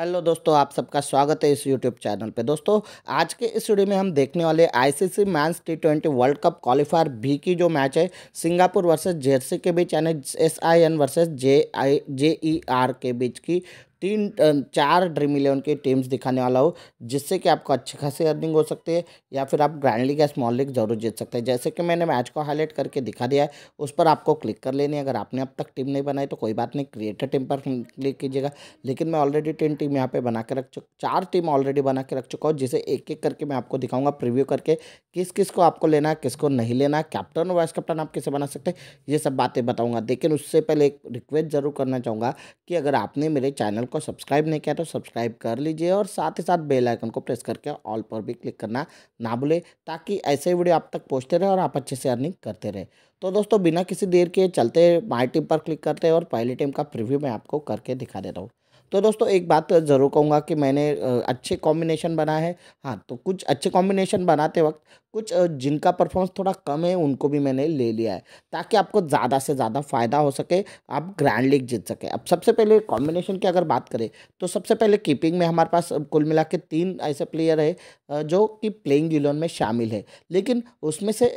hello दोस्तों आप सबका स्वागत है इस यूट्यूब चैनल पे दोस्तों आज के इस वीडियो में हम देखने वाले ICC men's T twenty world cup qualifier भी की जो मैच है सिंगापुर वर्सेस जेर्सी के बीच यानी S I N versus J I J E R के बीच की तीन चार ड्रीम इलेवन के टीम्स दिखाने वाला हो जिससे कि आपको अच्छी खासी अर्निंग हो सकती है या फिर आप ग्रैंड लीग या स्मॉल लीग जरूर जीत सकते हैं जैसे कि मैंने मैच को हाईलाइट करके दिखा दिया है उस पर आपको क्लिक कर लेनी है अगर आपने अब तक टीम नहीं बनाई तो कोई बात नहीं क्रिएटर टीम पर क्लिक कीजिएगा लेकिन मैं ऑलरेडी तीन टीम यहाँ पर बना के रख चुका चार टीम ऑलरेडी बना के रख चुका हूँ जिसे एक एक करके मैं आपको दिखाऊंगा प्रिव्यू करके किस किस को आपको लेना है किसको नहीं लेना है कैप्टन और वाइस कैप्टन आप किसे बना सकते हैं ये सब बातें बताऊँगा लेकिन उससे पहले एक रिक्वेस्ट ज़रूर करना चाहूँगा कि अगर आपने मेरे चैनल को को सब्सक्राइब नहीं किया तो सब्सक्राइब कर लीजिए और साथ ही साथ बेल आइकन को प्रेस करके ऑल पर भी क्लिक करना ना भूले ताकि ऐसे वीडियो आप तक पहुँचते रहे और आप अच्छे से अर्निंग करते रहे तो दोस्तों बिना किसी देर के चलते माई टीम पर क्लिक करते हैं और पहले टीम का प्रिव्यू मैं आपको करके दिखा देता हूँ तो दोस्तों एक बात ज़रूर कहूँगा कि मैंने अच्छे कॉम्बिनेशन बनाए हैं हाँ तो कुछ अच्छे कॉम्बिनेशन बनाते वक्त कुछ जिनका परफॉर्मेंस थोड़ा कम है उनको भी मैंने ले लिया है ताकि आपको ज़्यादा से ज़्यादा फ़ायदा हो सके आप ग्रैंड लीग जीत सके अब सबसे पहले कॉम्बिनेशन की अगर बात करें तो सबसे पहले कीपिंग में हमारे पास कुल मिला के तीन ऐसे प्लेयर है जो कि प्लेइंग यूलन में शामिल है लेकिन उसमें से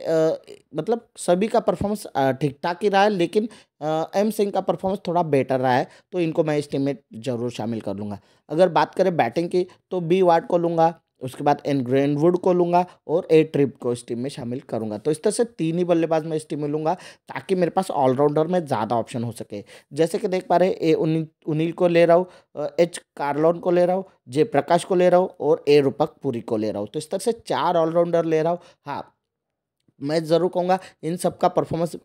मतलब सभी का परफॉर्मेंस ठीक ठाक ही रहा है लेकिन एम सिंह का परफॉर्मेंस थोड़ा बेटर रहा है तो इनको मैं इस टीम में ज़रूर शामिल कर लूँगा अगर बात करें बैटिंग की तो बी वार्ड को लूँगा उसके बाद एन ग्रेनवुड को लूँगा और ए ट्रिप को इस टीम में शामिल करूँगा तो इस तरह से तीन ही बल्लेबाज मैं इस टीम में लूँगा ताकि मेरे पास ऑलराउंडर में ज़्यादा ऑप्शन हो सके जैसे कि देख पा रहे ए उनील को ले रहा हूँ एच कार्लोन को ले रहा हूँ जे प्रकाश को ले रहा हूँ और ए रूपक पुरी को ले रहा हूँ तो इस तरह से चार ऑलराउंडर ले रहा हूँ हाँ मैं ज़रूर कहूँगा इन सब का परफॉर्मेंस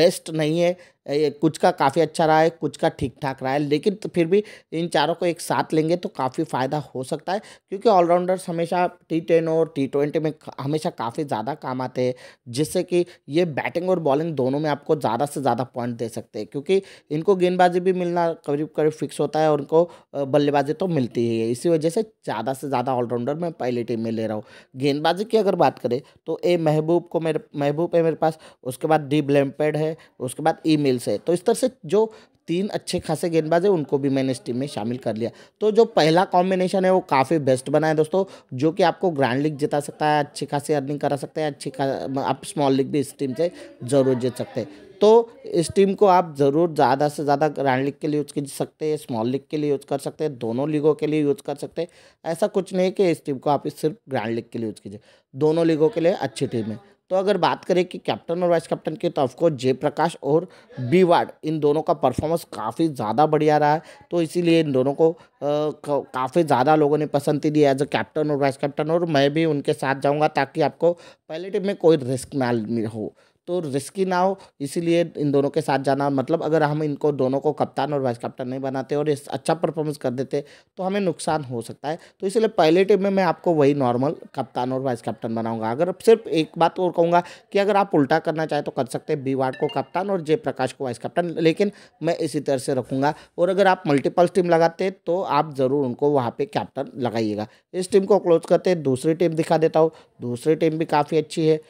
बेस्ट नहीं है ये कुछ का काफ़ी अच्छा रहा है कुछ का ठीक ठाक रहा है लेकिन तो फिर भी इन चारों को एक साथ लेंगे तो काफ़ी फ़ायदा हो सकता है क्योंकि ऑलराउंडर्स हमेशा टी टेन और टी ट्वेंटी में हमेशा काफ़ी ज़्यादा काम आते हैं जिससे कि ये बैटिंग और बॉलिंग दोनों में आपको ज़्यादा से ज़्यादा पॉइंट दे सकते हैं क्योंकि इनको गेंदबाजी भी मिलना करीब करीब फिक्स होता है और उनको बल्लेबाजी तो मिलती ही है इसी वजह से ज़्यादा से ज़्यादा ऑलराउंडर मैं पहली टीम में ले रहा हूँ गेंदबाजी की अगर बात करें तो ए महबूब को मेरे महबूब है मेरे पास उसके बाद डी ब्लैम्पेड है उसके बाद ई मिल से तो इस तरह से जो तीन अच्छे खासे गेंदबाज है उनको भी मैंने इस टीम में शामिल कर लिया तो जो पहला कॉम्बिनेशन है वो काफ़ी बेस्ट बना है दोस्तों जो कि आपको ग्रैंड लीग जिता सकता है अच्छी खासी अर्निंग करा सकते हैं अच्छी खा आप स्मॉल लीग भी इस टीम से ज़रूर जीत सकते हैं तो इस टीम को आप ज़रूर ज़्यादा से ज़्यादा ग्रैंड लीग के लिए यूज़ कर सकते हैं स्मॉल लीग के लिए यूज़ कर सकते हैं दोनों लीगों के लिए यूज़ कर सकते हैं ऐसा कुछ नहीं कि इस टीम को आप सिर्फ ग्रैंड लीग के लिए यूज़ कीजिए दोनों लीगों के लिए अच्छी टीम है तो अगर बात करें कि कैप्टन और वाइस कैप्टन की तो ऑफकोर्स प्रकाश और बी वार्ड इन दोनों का परफॉर्मेंस काफ़ी ज़्यादा बढ़िया रहा है तो इसीलिए इन दोनों को काफ़ी ज़्यादा लोगों ने पसंद दी एज अ कैप्टन और वाइस कैप्टन और मैं भी उनके साथ जाऊँगा ताकि आपको पहले टीम में कोई रिस्क ना हो तो रिस्की ना हो इसीलिए इन दोनों के साथ जाना मतलब अगर हम इनको दोनों को कप्तान और वाइस कप्तान नहीं बनाते और इस अच्छा परफॉर्मेंस कर देते तो हमें नुकसान हो सकता है तो इसलिए पहले टीम में मैं आपको वही नॉर्मल कप्तान और वाइस कैप्टन बनाऊंगा अगर सिर्फ एक बात और कहूँगा कि अगर आप उल्टा करना चाहें तो कर सकते हैं बी वार्ड को कप्तान और जयप्रकाश को वाइस कैप्टन लेकिन मैं इसी तरह से रखूँगा और अगर आप मल्टीपल टीम लगाते तो आप ज़रूर उनको वहाँ पर कैप्टन लगाइएगा इस टीम को क्लोज करते दूसरी टीम दिखा देता हूँ दूसरी टीम भी काफ़ी अच्छी है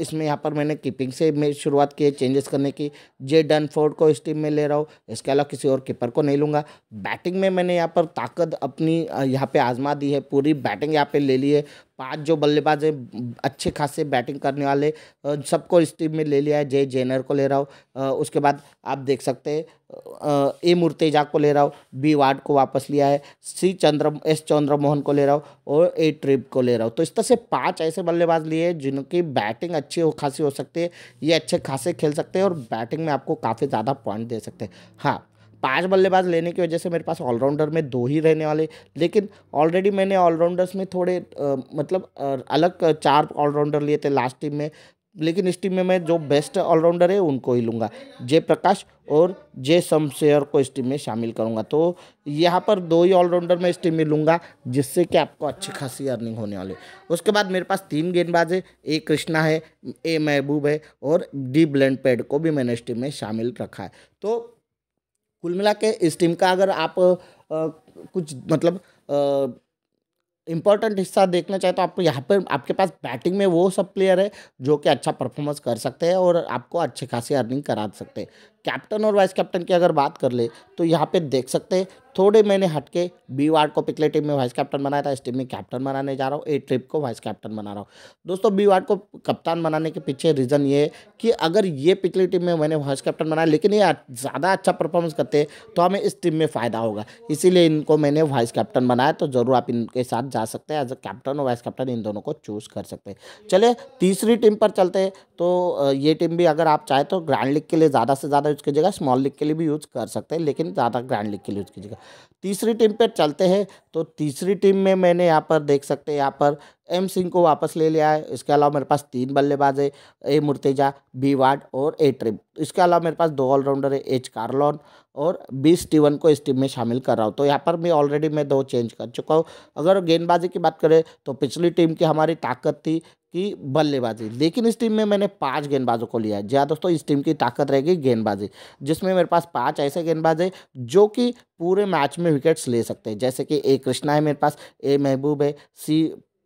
इसमें यहाँ पर मैंने कीपिंग से मेरी शुरुआत की है चेंजेस करने की जे डन फोर्ड को इस टीम में ले रहा हूँ इसके अलावा किसी और कीपर को नहीं लूँगा बैटिंग में मैंने यहाँ पर ताकत अपनी यहाँ पे आजमा दी है पूरी बैटिंग यहाँ पे ले ली है पांच जो बल्लेबाज हैं अच्छे खासे बैटिंग करने वाले सबको इस टीम में ले लिया है जय जैनर को ले रहा हूँ उसके बाद आप देख सकते हैं ए मुर्तेजा को ले रहा हूँ बी वार्ड को वापस लिया है सी चंद्र एस चंद्रमोहन को ले रहा हूँ और ए ट्रिप को ले रहा हूँ तो इस तरह से पांच ऐसे बल्लेबाज लिए जिनकी बैटिंग अच्छी हो खासी हो सकती है ये अच्छे खासे खेल सकते हैं और बैटिंग में आपको काफ़ी ज़्यादा पॉइंट दे सकते हैं हाँ पांच बल्लेबाज लेने की वजह से मेरे पास ऑलराउंडर में दो ही रहने वाले लेकिन ऑलरेडी मैंने ऑलराउंडर्स में थोड़े आ, मतलब आ, अलग चार ऑलराउंडर लिए थे लास्ट टीम में लेकिन इस टीम में मैं जो बेस्ट ऑलराउंडर है उनको ही लूँगा जय प्रकाश और जय शमशेयर को इस टीम में शामिल करूँगा तो यहाँ पर दो ही ऑलराउंडर मैं इस टीम में लूँगा जिससे कि आपको अच्छी खासी अर्निंग होने वाली उसके बाद मेरे पास तीन गेंदबाज है ए कृष्णा है ए महबूब है और डी ब्लैंड पैड को भी मैंने इस टीम में शामिल रखा है तो कुल मिला के इस टीम का अगर आप आ, कुछ मतलब इम्पोर्टेंट हिस्सा देखना चाहे तो आप यहाँ पर आपके पास बैटिंग में वो सब प्लेयर है जो कि अच्छा परफॉर्मेंस कर सकते हैं और आपको अच्छी खासी अर्निंग करा सकते हैं कैप्टन और वाइस कैप्टन की अगर बात कर ले तो यहाँ पे देख सकते हैं थोड़े मैंने हटके बी वार्ड को पिछले टीम में वाइस कैप्टन बनाया था इस टीम में कैप्टन बनाने जा रहा हूँ ए ट्रिप को वाइस कैप्टन बना रहा हूँ दोस्तों बी वार्ड को कप्तान बनाने के पीछे रीज़न ये है कि अगर ये पिछली टीम में मैंने वाइस कैप्टन बनाया लेकिन ये ज़्यादा अच्छा परफॉर्मेंस करते तो हमें इस टीम में फ़ायदा होगा इसीलिए इनको मैंने वाइस कैप्टन बनाया तो ज़रूर आप इनके साथ जा सकते हैं एज अ कैप्टन और वाइस कैप्टन इन दोनों को चूज़ कर सकते हैं चलिए तीसरी टीम पर चलते तो ये टीम भी अगर आप चाहें तो ग्रैंड लीग के लिए ज़्यादा से ज़्यादा यूज़ कीजिएगा स्मॉल लिख के लिए भी यूज़ कर सकते हैं लेकिन ज़्यादा ग्रैंड लिख के लिए यूज़ कीजिएगा तीसरी टीम पर चलते हैं तो तीसरी टीम में मैंने यहाँ पर देख सकते हैं यहाँ पर एम सिंह को वापस ले लिया है इसके अलावा मेरे पास तीन बल्लेबाज है ए मुर्तेजा बी वार्ड और ए ट्रिप इसके अलावा मेरे पास दो ऑलराउंडर है एच कार्लॉन और बी स्टीवन को इस टीम में शामिल कर रहा हूँ तो यहाँ पर मैं ऑलरेडी मैं दो चेंज कर चुका हूँ अगर गेंदबाजी की बात करें तो पिछली टीम की हमारी ताकत थी कि बल्लेबाजी लेकिन इस टीम में मैंने पांच गेंदबाजों को लिया है जी दोस्तों इस टीम की ताकत रहेगी गेंदबाजी जिसमें मेरे पास पांच ऐसे गेंदबाज है जो कि पूरे मैच में विकेट्स ले सकते हैं जैसे कि ए कृष्णा है मेरे पास ए महबूब है सी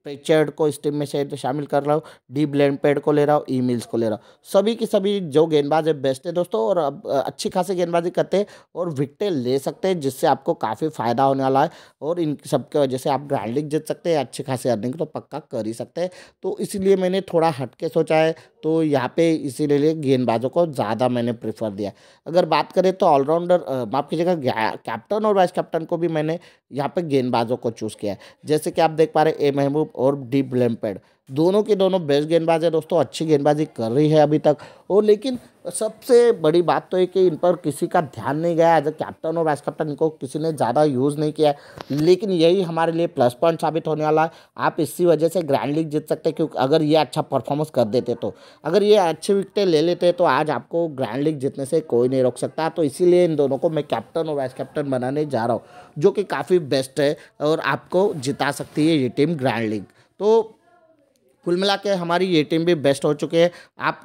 पेचेड को इस टीम में से तो शामिल कर रहा हूँ डी ब्लैंड को ले रहा हूँ ई मिल्स को ले रहा हूँ सभी की सभी जो गेंदबाज है बेस्ट है दोस्तों और अब अच्छी खासी गेंदबाजी करते हैं और विकटें ले सकते हैं जिससे आपको काफ़ी फ़ायदा होने वाला है और इन सबके वजह से आप ग्रैंड लीग जीत सकते हैं अच्छी खासी अर्निंग तो पक्का कर ही सकते हैं तो इसलिए मैंने थोड़ा हटके सोचा है तो यहाँ पे इसीलिए गेंदबाजों को ज़्यादा मैंने प्रेफर दिया अगर बात करें तो ऑलराउंडर माफ कीजिएगा कैप्टन और वाइस कैप्टन को भी मैंने यहाँ पे गेंदबाजों को चूज़ किया जैसे कि आप देख पा रहे ए महबूब और डी ब्लेम्पेड दोनों के दोनों बेस्ट गेंदबाज है दोस्तों अच्छी गेंदबाजी कर रही है अभी तक और लेकिन सबसे बड़ी बात तो है कि इन पर किसी का ध्यान नहीं गया एज अ कैप्टन और वाइस कैप्टन इनको किसी ने ज़्यादा यूज़ नहीं किया है लेकिन यही हमारे लिए प्लस पॉइंट साबित होने वाला है आप इसी वजह से ग्रैंड लीग जीत सकते हैं क्योंकि अगर ये अच्छा परफॉर्मेंस कर देते तो अगर ये अच्छे विकटें ले लेते तो आज आपको ग्रैंड लीग जीतने से कोई नहीं रोक सकता तो इसीलिए इन दोनों को मैं कैप्टन और वाइस कैप्टन बनाने जा रहा हूँ जो कि काफ़ी बेस्ट है और आपको जिता सकती है ये टीम ग्रैंड लीग तो कुल मिला के हमारी ये टीम भी बेस्ट हो चुकी है आप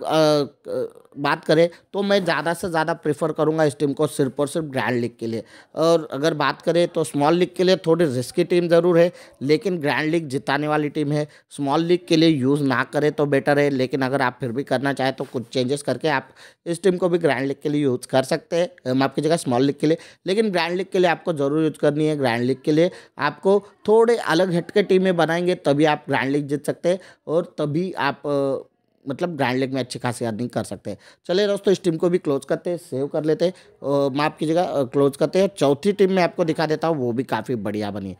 बात करें तो मैं ज़्यादा से ज़्यादा प्रेफर करूँगा इस टीम को सिर्फ और सिर्फ ग्रैंड लीग के लिए और अगर बात करें तो स्मॉल लीग के लिए थोड़ी रिस्की टीम ज़रूर है लेकिन ग्रैंड लीग जिताने वाली टीम है स्मॉल लीग के लिए यूज़ ना करें तो बेटर है लेकिन अगर आप फिर भी करना चाहें तो कुछ चेंजेस करके आप इस टीम को भी ग्रैंड लीग के लिए यूज़ कर सकते हैं माफ जगह स्मॉल लीग के लिए लेकिन ग्रैंड लीग के लिए आपको ज़रूर यूज करनी है ग्रैंड लीग के लिए आपको थोड़े अलग हटके टीमें बनाएंगे तभी आप ग्रैंड लीग जीत सकते हैं और तभी आप मतलब ग्रैंड लेग में अच्छी खासी अर्निंग कर सकते हैं चलिए दोस्तों इस टीम को भी क्लोज करते हैं सेव कर लेते हैं माफ कीजिएगा क्लोज करते हैं चौथी टीम में आपको दिखा देता हूँ वो भी काफ़ी बढ़िया बनी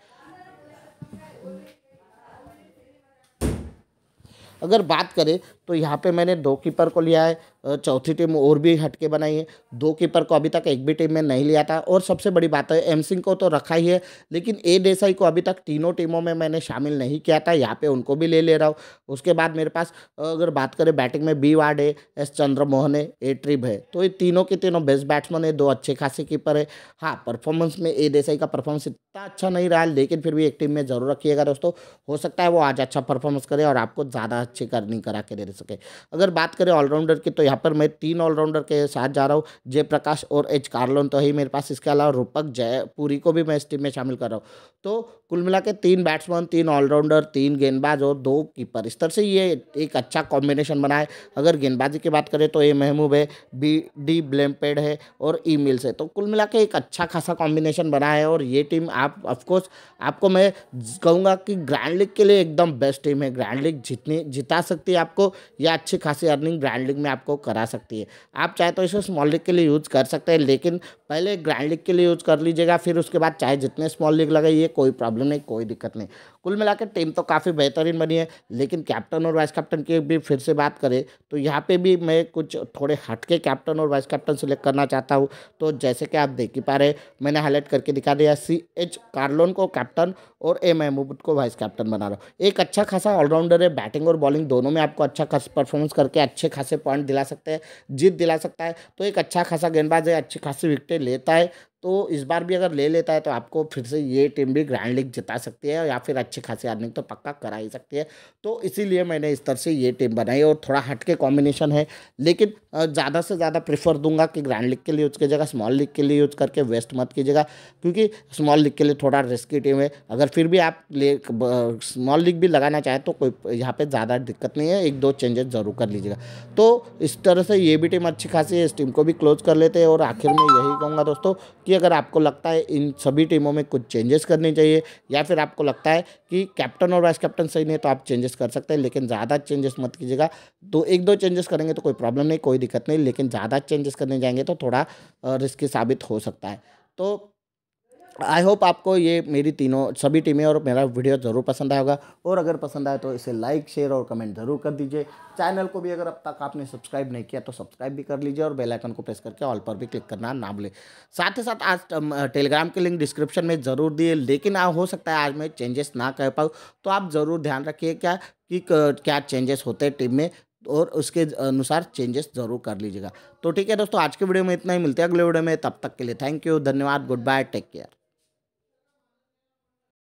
अगर बात करें तो यहाँ पे मैंने दो कीपर को लिया है चौथी टीम और भी हटके बनाई है दो कीपर को अभी तक एक भी टीम में नहीं लिया था और सबसे बड़ी बात है एम सिंह को तो रखा ही है लेकिन ए देसाई को अभी तक तीनों टीमों में मैंने शामिल नहीं किया था यहाँ पे उनको भी ले ले रहा हूँ उसके बाद मेरे पास अगर बात करें बैटिंग में बी वार्ड है एस चंद्रमोहन है ए ट्रिप है तो ये तीनों के तीनों बेस्ट बैट्समैन है दो अच्छे खासे कीपर है हाँ परफॉर्मेंस में ए देसाई का परफॉर्मेंस इतना अच्छा नहीं रहा लेकिन फिर भी एक टीम में जरूर रखिएगा दोस्तों हो सकता है वो आज अच्छा परफॉर्मेंस करे और आपको ज़्यादा अच्छी करनी करा के दे सके अगर बात करें ऑलराउंडर की तो यहाँ पर मैं तीन ऑलराउंडर के साथ जा रहा हूँ जयप्रकाश और एच कार्लोन तो ही मेरे पास इसके अलावा रूपक जयपुरी को भी मैं इस टीम में शामिल कर रहा हूँ तो कुल मिला के तीन बैट्समैन तीन ऑलराउंडर तीन गेंदबाज और दो कीपर इस तरह से ये एक अच्छा कॉम्बिनेशन बना है अगर गेंदबाजी की बात करें तो ए महमूब है बी डी ब्लेमपेड है और ई मिल्स है तो कुल मिला के एक अच्छा खासा कॉम्बिनेशन बना है और ये टीम आप ऑफकोर्स आपको मैं कहूँगा कि ग्रैंड लीग के लिए एकदम बेस्ट टीम है ग्रैंड लीग जितनी जिता सकती है आपको या अच्छी खासी अर्निंग ग्रैंड लीग में आपको करा सकती है आप चाहे तो इसे स्मॉल लीग के लिए यूज़ कर सकते हैं लेकिन पहले ग्रैंड लीग के लिए यूज़ कर लीजिएगा फिर उसके बाद चाहे जितने स्मॉल लीग लगे ये कोई प्रॉब्लम प्रॉब्लम नहीं कोई दिक्कत नहीं कुल मिलाकर टीम तो काफ़ी बेहतरीन बनी है लेकिन कैप्टन और वाइस कैप्टन की भी फिर से बात करें तो यहाँ पे भी मैं कुछ थोड़े हटके कैप्टन और वाइस कैप्टन सेलेक्ट करना चाहता हूँ तो जैसे कि आप देख ही पा रहे मैंने हाईलाइट करके दिखा दिया सी एच कार्लोन को कैप्टन और ए महमूद को वाइस कैप्टन बना रहा हूँ एक अच्छा खासा ऑलराउंडर है बैटिंग और बॉलिंग दोनों में आपको अच्छा खास परफॉर्मेंस करके अच्छे खासे पॉइंट दिला सकते हैं जीत दिला सकता है तो एक अच्छा खासा गेंदबाज है अच्छी खासी विकटें लेता है तो इस बार भी अगर ले लेता है तो आपको फिर से ये टीम भी ग्रैंड लीग जिता सकती है या फिर अच्छी खासी अर्निंग तो पक्का करा ही सकती है तो इसीलिए मैंने इस तरह से ये टीम बनाई और थोड़ा हटके कॉम्बिनेशन है लेकिन ज़्यादा से ज़्यादा प्रेफर दूंगा कि ग्रैंड लीग के लिए यूज़ कीजिएगा स्मॉल लीग के लिए यूज़ करके वेस्ट मत कीजिएगा क्योंकि स्मॉल लीग के लिए थोड़ा रिस्की टीम है अगर फिर भी आप स्मॉल लीग भी लगाना चाहें तो कोई यहाँ पर ज़्यादा दिक्कत नहीं है एक दो चेंजेस ज़रूर कर लीजिएगा तो इस तरह से ये भी टीम अच्छी खासी है इस टीम को भी क्लोज कर लेते हैं और आखिर में यही कहूँगा दोस्तों कि अगर आपको लगता है इन सभी टीमों में कुछ चेंजेस करने चाहिए या फिर आपको लगता है कि कैप्टन और वाइस कैप्टन सही नहीं है तो आप चेंजेस कर सकते हैं लेकिन ज़्यादा चेंजेस मत कीजिएगा दो एक दो चेंजेस करेंगे तो कोई प्रॉब्लम नहीं कोई दिक्कत नहीं लेकिन ज़्यादा चेंजेस करने जाएंगे तो थोड़ा रिस्की साबित हो सकता है तो आई होप आपको ये मेरी तीनों सभी टीमें और मेरा वीडियो ज़रूर पसंद आएगा और अगर पसंद आए तो इसे लाइक शेयर और कमेंट ज़रूर कर दीजिए चैनल को भी अगर अब तक आपने सब्सक्राइब नहीं किया तो सब्सक्राइब भी कर लीजिए और बेल आइकन को प्रेस करके ऑल पर भी क्लिक करना ना भूलें साथ ही साथ आज टेलीग्राम के लिंक डिस्क्रिप्शन में ज़रूर दिए लेकिन हो सकता है आज मैं चेंजेस ना कर पाऊँ तो आप ज़रूर ध्यान रखिए क्या कि क्या चेंजेस होते हैं टीम में और उसके अनुसार चेंजेस ज़रूर कर लीजिएगा तो ठीक है दोस्तों आज के वीडियो में इतना ही मिलते हैं अगले वीडियो में तब तक के लिए थैंक यू धन्यवाद गुड बाय टेक केयर